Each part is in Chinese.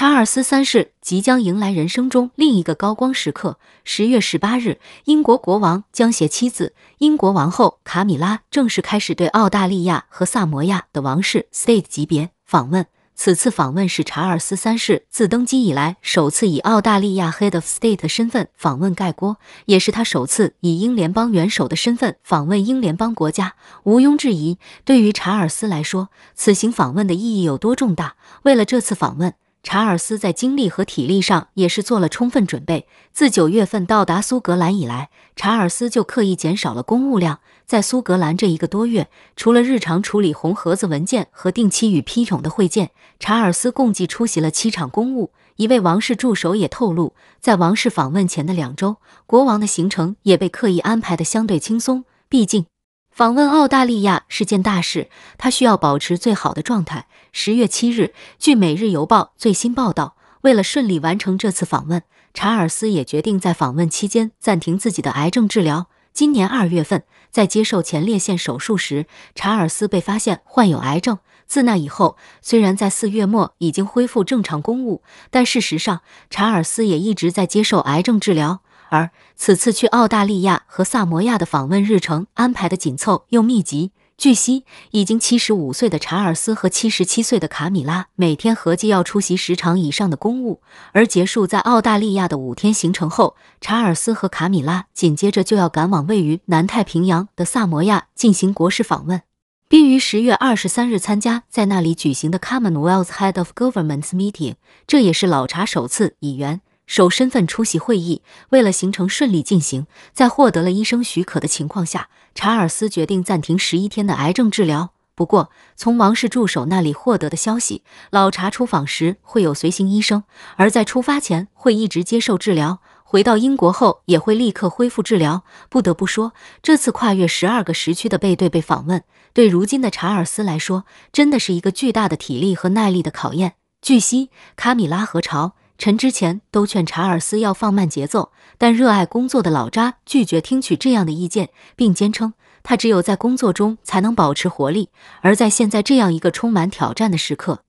查尔斯三世即将迎来人生中另一个高光时刻。十月十八日，英国国王将携妻子英国王后卡米拉正式开始对澳大利亚和萨摩亚的王室 state 级别访问。此次访问是查尔斯三世自登基以来首次以澳大利亚 head of state 身份访问盖锅，也是他首次以英联邦元首的身份访问英联邦国家。毋庸置疑，对于查尔斯来说，此行访问的意义有多重大？为了这次访问。查尔斯在精力和体力上也是做了充分准备。自九月份到达苏格兰以来，查尔斯就刻意减少了公务量。在苏格兰这一个多月，除了日常处理红盒子文件和定期与批准的会见，查尔斯共计出席了七场公务。一位王室助手也透露，在王室访问前的两周，国王的行程也被刻意安排的相对轻松。毕竟。访问澳大利亚是件大事，他需要保持最好的状态。十月七日，据《每日邮报》最新报道，为了顺利完成这次访问，查尔斯也决定在访问期间暂停自己的癌症治疗。今年二月份，在接受前列腺手术时，查尔斯被发现患有癌症。自那以后，虽然在四月末已经恢复正常公务，但事实上，查尔斯也一直在接受癌症治疗。而此次去澳大利亚和萨摩亚的访问日程安排的紧凑又密集。据悉，已经七十五岁的查尔斯和七十七岁的卡米拉每天合计要出席十场以上的公务。而结束在澳大利亚的五天行程后，查尔斯和卡米拉紧接着就要赶往位于南太平洋的萨摩亚进行国事访问，并于十月二十三日参加在那里举行的 c o o m m n w e a l t h h e a d of Government） Meeting。这也是老查首次以原守身份出席会议。为了行程顺利进行，在获得了医生许可的情况下，查尔斯决定暂停十一天的癌症治疗。不过，从王室助手那里获得的消息，老查出访时会有随行医生，而在出发前会一直接受治疗，回到英国后也会立刻恢复治疗。不得不说，这次跨越十二个时区的背对背访问，对如今的查尔斯来说，真的是一个巨大的体力和耐力的考验。据悉，卡米拉和朝。陈之前都劝查尔斯要放慢节奏，但热爱工作的老扎拒绝听取这样的意见，并坚称他只有在工作中才能保持活力。而在现在这样一个充满挑战的时刻，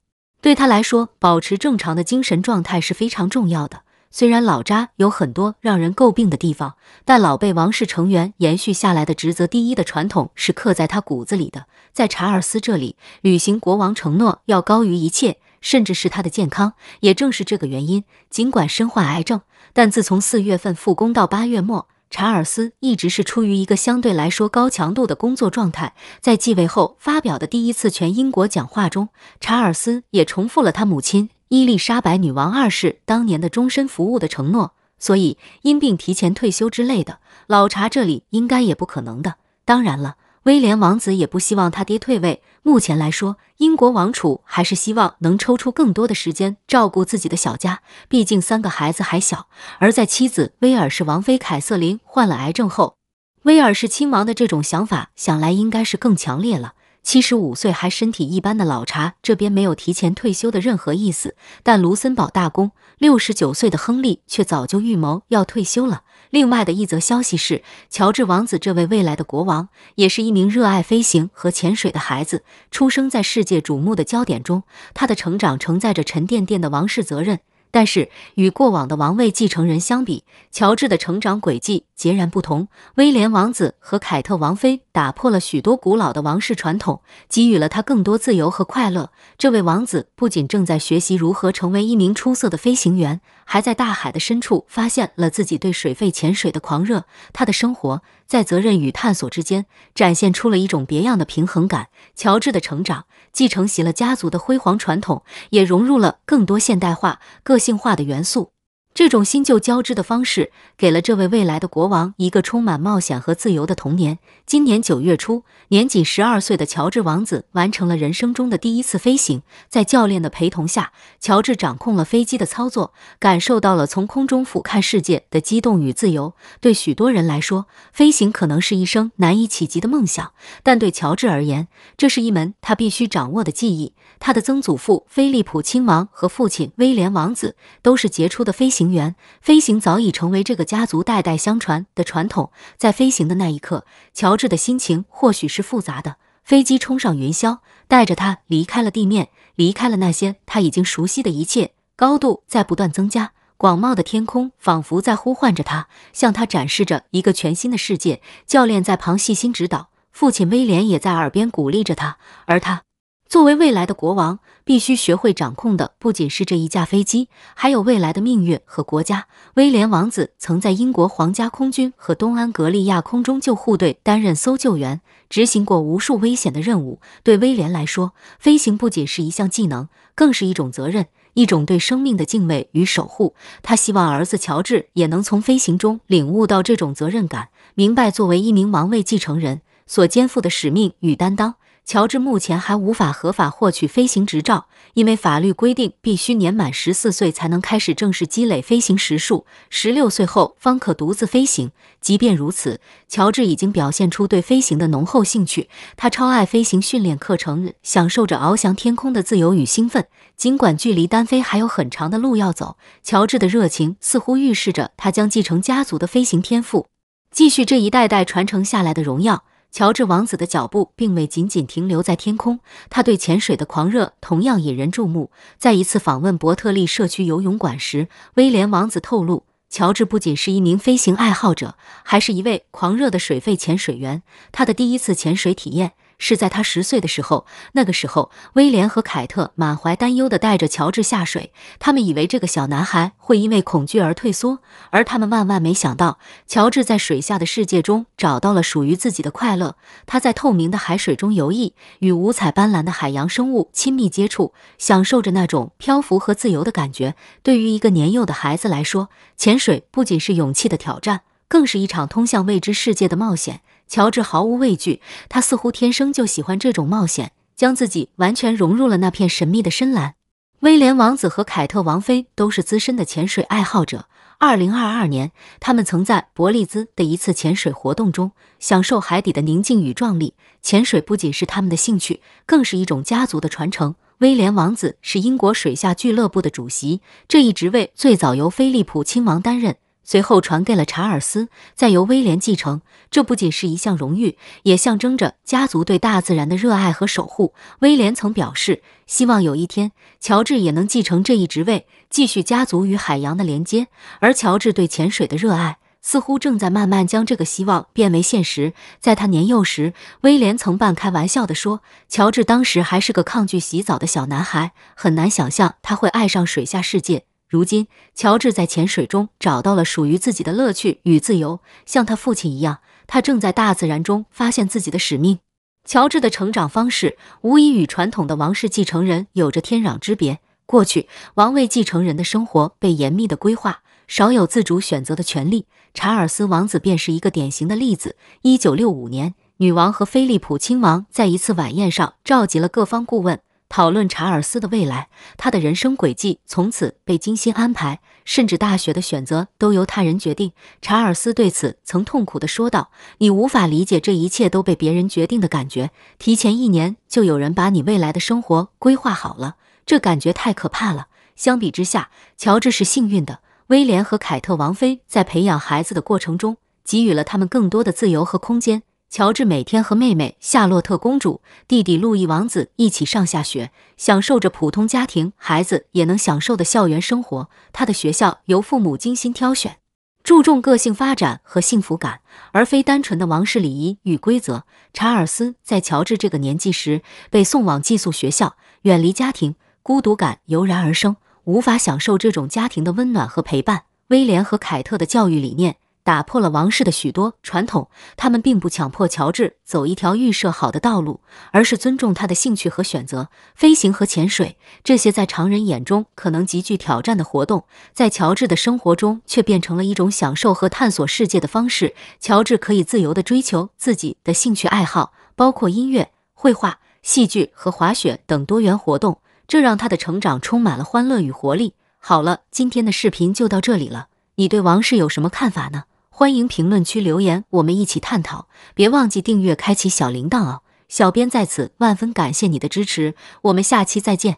对他来说保持正常的精神状态是非常重要的。虽然老扎有很多让人诟病的地方，但老被王室成员延续下来的职责第一的传统是刻在他骨子里的。在查尔斯这里，履行国王承诺要高于一切。甚至是他的健康，也正是这个原因。尽管身患癌症，但自从四月份复工到八月末，查尔斯一直是处于一个相对来说高强度的工作状态。在继位后发表的第一次全英国讲话中，查尔斯也重复了他母亲伊丽莎白女王二世当年的终身服务的承诺。所以，因病提前退休之类的，老查这里应该也不可能的。当然了。威廉王子也不希望他爹退位。目前来说，英国王储还是希望能抽出更多的时间照顾自己的小家，毕竟三个孩子还小。而在妻子威尔士王妃凯瑟琳患了癌症后，威尔士亲王的这种想法，想来应该是更强烈了。七十五岁还身体一般的老查这边没有提前退休的任何意思，但卢森堡大公六十九岁的亨利却早就预谋要退休了。另外的一则消息是，乔治王子这位未来的国王，也是一名热爱飞行和潜水的孩子，出生在世界瞩目的焦点中，他的成长承载着沉甸甸的王室责任。但是与过往的王位继承人相比，乔治的成长轨迹截然不同。威廉王子和凯特王妃打破了许多古老的王室传统，给予了他更多自由和快乐。这位王子不仅正在学习如何成为一名出色的飞行员，还在大海的深处发现了自己对水肺潜水的狂热。他的生活在责任与探索之间展现出了一种别样的平衡感。乔治的成长继承袭了家族的辉煌传统，也融入了更多现代化各。个性化的元素。这种新旧交织的方式，给了这位未来的国王一个充满冒险和自由的童年。今年九月初，年仅十二岁的乔治王子完成了人生中的第一次飞行。在教练的陪同下，乔治掌控了飞机的操作，感受到了从空中俯瞰世界的激动与自由。对许多人来说，飞行可能是一生难以企及的梦想，但对乔治而言，这是一门他必须掌握的技艺。他的曾祖父菲利普亲王和父亲威廉王子都是杰出的飞行。行员，飞行早已成为这个家族代代相传的传统。在飞行的那一刻，乔治的心情或许是复杂的。飞机冲上云霄，带着他离开了地面，离开了那些他已经熟悉的一切。高度在不断增加，广袤的天空仿佛在呼唤着他，向他展示着一个全新的世界。教练在旁细心指导，父亲威廉也在耳边鼓励着他，而他。作为未来的国王，必须学会掌控的不仅是这一架飞机，还有未来的命运和国家。威廉王子曾在英国皇家空军和东安格利亚空中救护队担任搜救员，执行过无数危险的任务。对威廉来说，飞行不仅是一项技能，更是一种责任，一种对生命的敬畏与守护。他希望儿子乔治也能从飞行中领悟到这种责任感，明白作为一名王位继承人所肩负的使命与担当。乔治目前还无法合法获取飞行执照，因为法律规定必须年满十四岁才能开始正式积累飞行时数，十六岁后方可独自飞行。即便如此，乔治已经表现出对飞行的浓厚兴趣，他超爱飞行训练课程，享受着翱翔天空的自由与兴奋。尽管距离单飞还有很长的路要走，乔治的热情似乎预示着他将继承家族的飞行天赋，继续这一代代传承下来的荣耀。乔治王子的脚步并未仅仅停留在天空，他对潜水的狂热同样引人注目。在一次访问伯特利社区游泳馆时，威廉王子透露，乔治不仅是一名飞行爱好者，还是一位狂热的水肺潜水员。他的第一次潜水体验。是在他十岁的时候，那个时候，威廉和凯特满怀担忧的带着乔治下水，他们以为这个小男孩会因为恐惧而退缩，而他们万万没想到，乔治在水下的世界中找到了属于自己的快乐。他在透明的海水中游弋，与五彩斑斓的海洋生物亲密接触，享受着那种漂浮和自由的感觉。对于一个年幼的孩子来说，潜水不仅是勇气的挑战，更是一场通向未知世界的冒险。乔治毫无畏惧，他似乎天生就喜欢这种冒险，将自己完全融入了那片神秘的深蓝。威廉王子和凯特王妃都是资深的潜水爱好者。2022年，他们曾在伯利兹的一次潜水活动中享受海底的宁静与壮丽。潜水不仅是他们的兴趣，更是一种家族的传承。威廉王子是英国水下俱乐部的主席，这一职位最早由菲利普亲王担任。随后传给了查尔斯，再由威廉继承。这不仅是一项荣誉，也象征着家族对大自然的热爱和守护。威廉曾表示，希望有一天乔治也能继承这一职位，继续家族与海洋的连接。而乔治对潜水的热爱，似乎正在慢慢将这个希望变为现实。在他年幼时，威廉曾半开玩笑地说：“乔治当时还是个抗拒洗澡的小男孩，很难想象他会爱上水下世界。”如今，乔治在潜水中找到了属于自己的乐趣与自由，像他父亲一样，他正在大自然中发现自己的使命。乔治的成长方式无疑与传统的王室继承人有着天壤之别。过去，王位继承人的生活被严密的规划，少有自主选择的权利。查尔斯王子便是一个典型的例子。一九六五年，女王和菲利普亲王在一次晚宴上召集了各方顾问。讨论查尔斯的未来，他的人生轨迹从此被精心安排，甚至大学的选择都由他人决定。查尔斯对此曾痛苦地说道：“你无法理解这一切都被别人决定的感觉。提前一年就有人把你未来的生活规划好了，这感觉太可怕了。”相比之下，乔治是幸运的，威廉和凯特王妃在培养孩子的过程中给予了他们更多的自由和空间。乔治每天和妹妹夏洛特公主、弟弟路易王子一起上下学，享受着普通家庭孩子也能享受的校园生活。他的学校由父母精心挑选，注重个性发展和幸福感，而非单纯的王室礼仪与规则。查尔斯在乔治这个年纪时被送往寄宿学校，远离家庭，孤独感油然而生，无法享受这种家庭的温暖和陪伴。威廉和凯特的教育理念。打破了王室的许多传统，他们并不强迫乔治走一条预设好的道路，而是尊重他的兴趣和选择。飞行和潜水这些在常人眼中可能极具挑战的活动，在乔治的生活中却变成了一种享受和探索世界的方式。乔治可以自由地追求自己的兴趣爱好，包括音乐、绘画、戏剧和滑雪等多元活动，这让他的成长充满了欢乐与活力。好了，今天的视频就到这里了，你对王室有什么看法呢？欢迎评论区留言，我们一起探讨。别忘记订阅、开启小铃铛哦！小编在此万分感谢你的支持，我们下期再见。